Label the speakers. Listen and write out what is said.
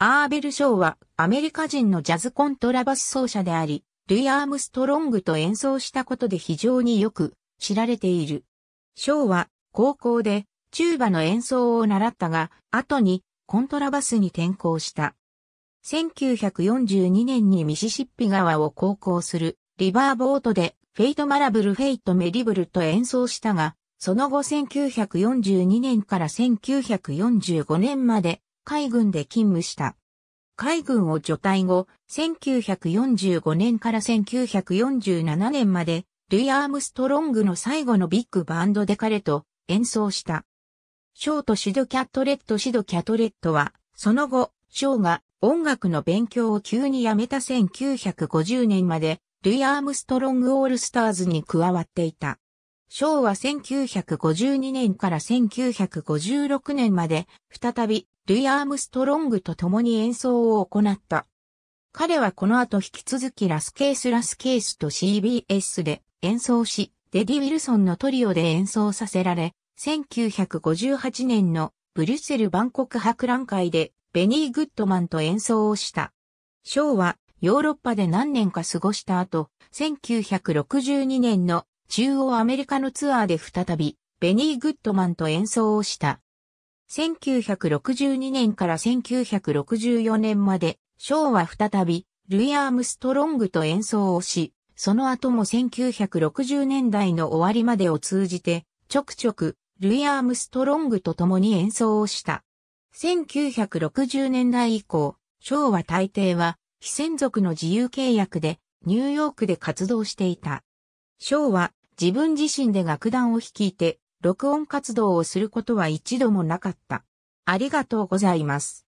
Speaker 1: アーベル・ショーはアメリカ人のジャズコントラバス奏者であり、ルイ・アームストロングと演奏したことで非常によく知られている。ショーは高校でチューバの演奏を習ったが、後にコントラバスに転校した。1942年にミシシッピ川を航行するリバーボートでフェイトマラブルフェイトメディブルと演奏したが、その後1942年から1945年まで海軍で勤務した。海軍を除隊後、1945年から1947年まで、ルイ・アームストロングの最後のビッグバンドで彼と演奏した。ショーとシド・キャットレット・シド・キャットレットは、その後、ショーが音楽の勉強を急にやめた1950年まで、ルイ・アームストロング・オールスターズに加わっていた。昭和1952年から1956年まで、再び、ルイ・アームストロングと共に演奏を行った。彼はこの後引き続きラスケース・ラスケースと CBS で演奏し、デディ・ウィルソンのトリオで演奏させられ、1958年のブリュッセル万国博覧会でベニー・グッドマンと演奏をした。ショーはヨーロッパで何年か過ごした後、1962年の中央アメリカのツアーで再び、ベニー・グッドマンと演奏をした。1962年から1964年まで、ショーは再び、ルイ・アームストロングと演奏をし、その後も1960年代の終わりまでを通じて、ちょくちょく、ルイ・アームストロングと共に演奏をした。1960年代以降、ショーは大抵は、非専属の自由契約で、ニューヨークで活動していた。ショーは、自分自身で楽団を率いて、録音活動をすることは一度もなかった。ありがとうございま
Speaker 2: す。